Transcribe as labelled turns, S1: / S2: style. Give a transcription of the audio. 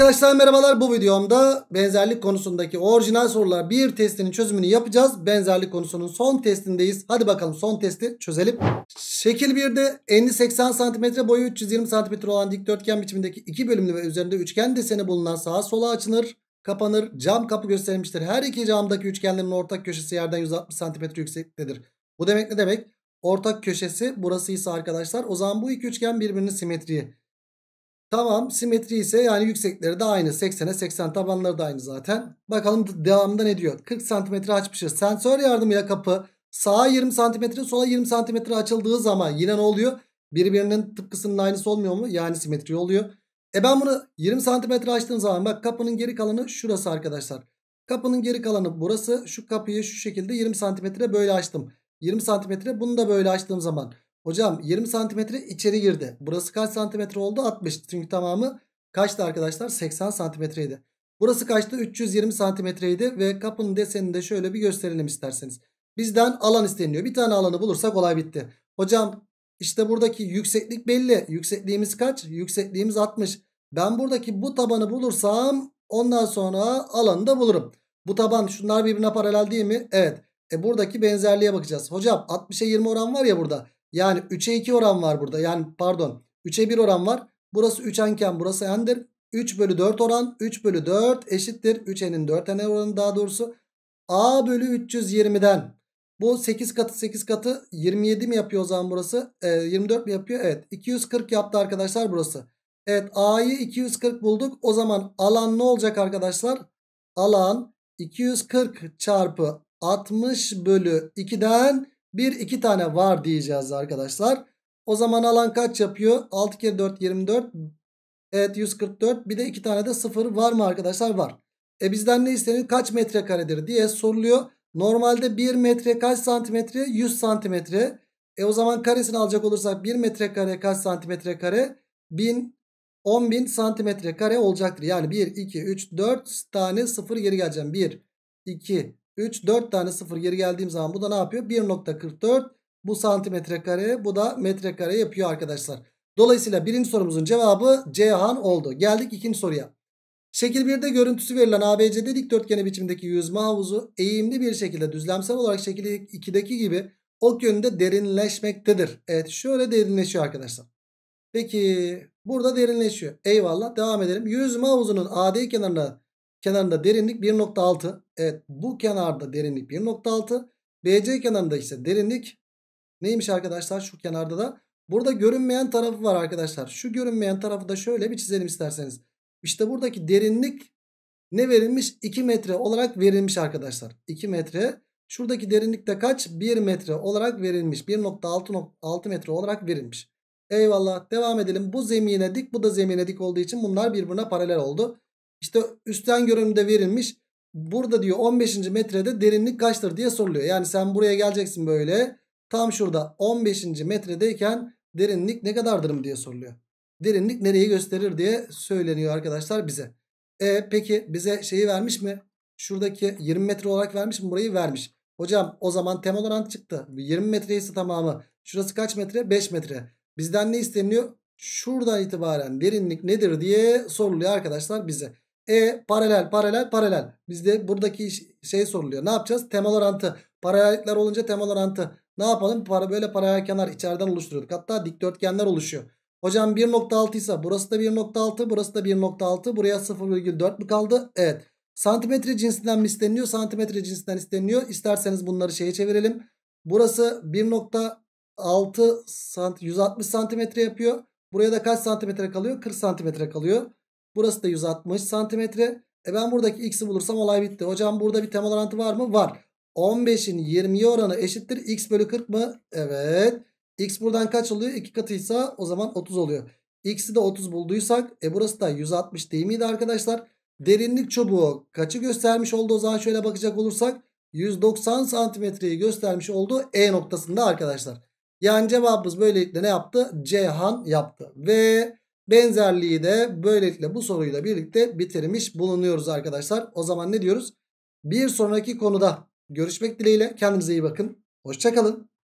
S1: Arkadaşlar merhabalar bu videomda benzerlik konusundaki orijinal sorular bir testinin çözümünü yapacağız. Benzerlik konusunun son testindeyiz. Hadi bakalım son testi çözelim. Şekil 1'de 50-80 cm boyu 320 cm olan dikdörtgen biçimindeki iki bölümlü ve üzerinde üçgen deseni bulunan sağa sola açılır, kapanır, cam kapı gösterilmiştir. Her iki camdaki üçgenlerin ortak köşesi yerden 160 cm yüksektedir. Bu demek ne demek? Ortak köşesi burasıysa arkadaşlar o zaman bu iki üçgen birbirinin simetriği. Tamam simetri ise yani yüksekleri de aynı. 80'e 80 tabanları da aynı zaten. Bakalım devamında ne diyor? 40 cm açmışız. Sensör yardımıyla kapı sağa 20 cm sola 20 cm açıldığı zaman yine ne oluyor? Birbirinin tıpkısının aynısı olmuyor mu? Yani simetri oluyor. E ben bunu 20 cm açtığım zaman bak kapının geri kalanı şurası arkadaşlar. Kapının geri kalanı burası. Şu kapıyı şu şekilde 20 cm böyle açtım. 20 cm bunu da böyle açtığım zaman Hocam 20 santimetre içeri girdi. Burası kaç santimetre oldu? 60. Çünkü tamamı kaçtı arkadaşlar? 80 santimetreydi. Burası kaçtı? 320 santimetreydi. Ve kapının desenini de şöyle bir gösterelim isterseniz. Bizden alan isteniyor. Bir tane alanı bulursak olay bitti. Hocam işte buradaki yükseklik belli. Yüksekliğimiz kaç? Yüksekliğimiz 60. Ben buradaki bu tabanı bulursam ondan sonra alanı da bulurum. Bu taban şunlar birbirine paralel değil mi? Evet. E buradaki benzerliğe bakacağız. Hocam 60'a 20 oran var ya burada. Yani 3'e 2 oran var burada. Yani pardon 3'e 1 oran var. Burası 3 enken, burası n'dir. 3 bölü 4 oran 3 bölü 4 eşittir. 3n'in 4n oranı daha doğrusu. A bölü 320'den. Bu 8 katı 8 katı 27 mi yapıyor o zaman burası? E, ee, 24 mi yapıyor? Evet 240 yaptı arkadaşlar burası. Evet A'yı 240 bulduk. O zaman alan ne olacak arkadaşlar? Alan 240 çarpı 60 bölü 2'den 1 2 tane var diyeceğiz arkadaşlar. O zaman alan kaç yapıyor? 6 kere 4 24. Evet 144. Bir de 2 tane de 0 var mı arkadaşlar? Var. E bizden ne isteniyor? Kaç metrekaredir diye soruluyor. Normalde 1 metre kaç santimetre? 100 santimetre. E o zaman karesini alacak olursak 1 metrekare kaç santimetre kare? 1000 10.000 santimetre kare olacaktır. Yani 1, 2, 3, 4 tane 0 geri geleceğim. 1, 2, 3 4 tane 0 geri geldiğim zaman bu da ne yapıyor? 1.44 bu santimetre kare bu da metre kare yapıyor arkadaşlar. Dolayısıyla birinci sorumuzun cevabı Cihan oldu. Geldik ikinci soruya. Şekil 1'de görüntüsü verilen ABCD dikdörtgeni biçimdeki yüzme havuzu eğimli bir şekilde düzlemsel olarak şekil 2'deki gibi ok yönünde derinleşmektedir. Evet şöyle derinleşiyor arkadaşlar. Peki burada derinleşiyor. Eyvallah devam edelim. Yüzme havuzunun AD kenarına kenarında derinlik 1.6. Evet bu kenarda derinlik 1.6. BC kenarında ise derinlik neymiş arkadaşlar şu kenarda da. Burada görünmeyen tarafı var arkadaşlar. Şu görünmeyen tarafı da şöyle bir çizelim isterseniz. İşte buradaki derinlik ne verilmiş? 2 metre olarak verilmiş arkadaşlar. 2 metre. Şuradaki derinlik de kaç? 1 metre olarak verilmiş. 1.6 metre olarak verilmiş. Eyvallah. Devam edelim. Bu zemine dik bu da zemine dik olduğu için bunlar birbirine paralel oldu. İşte üstten görünümde verilmiş. Burada diyor 15. metrede derinlik kaçtır diye soruluyor. Yani sen buraya geleceksin böyle. Tam şurada 15. metredeyken derinlik ne kadardırım diye soruluyor. Derinlik nereyi gösterir diye söyleniyor arkadaşlar bize. E peki bize şeyi vermiş mi? Şuradaki 20 metre olarak vermiş mi? Burayı vermiş. Hocam o zaman temel oran çıktı. 20 metre ise tamamı. Şurası kaç metre? 5 metre. Bizden ne isteniyor? Şuradan itibaren derinlik nedir diye soruluyor arkadaşlar bize. E paralel paralel paralel. Bizde buradaki şey soruluyor. Ne yapacağız? Temal orantı. Paralellikler olunca temal orantı. Ne yapalım? Para, böyle paralel kenar içeriden oluşturduk. Hatta dikdörtgenler oluşuyor. Hocam 1.6 ise burası da 1.6 burası da 1.6 buraya 0,4 mü kaldı? Evet. Santimetre cinsinden mi isteniyor? Santimetre cinsinden isteniyor. İsterseniz bunları şeye çevirelim. Burası 1.6 160 santimetre yapıyor. Buraya da kaç santimetre kalıyor? 40 santimetre kalıyor. Burası da 160 santimetre. E ben buradaki x'i bulursam olay bitti. Hocam burada bir temel orantı var mı? Var. 15'in 20'ye oranı eşittir. X bölü 40 mı? Evet. X buradan kaç oluyor? 2 katıysa o zaman 30 oluyor. X'i de 30 bulduysak e burası da 160 değil miydi arkadaşlar? Derinlik çubuğu kaçı göstermiş oldu? O zaman şöyle bakacak olursak 190 santimetreyi göstermiş oldu E noktasında arkadaşlar. Yani cevabımız böylelikle ne yaptı? Cihan yaptı. Ve Benzerliği de böylelikle bu soruyla birlikte bitirmiş bulunuyoruz arkadaşlar. O zaman ne diyoruz? Bir sonraki konuda görüşmek dileğiyle kendinize iyi bakın. Hoşçakalın.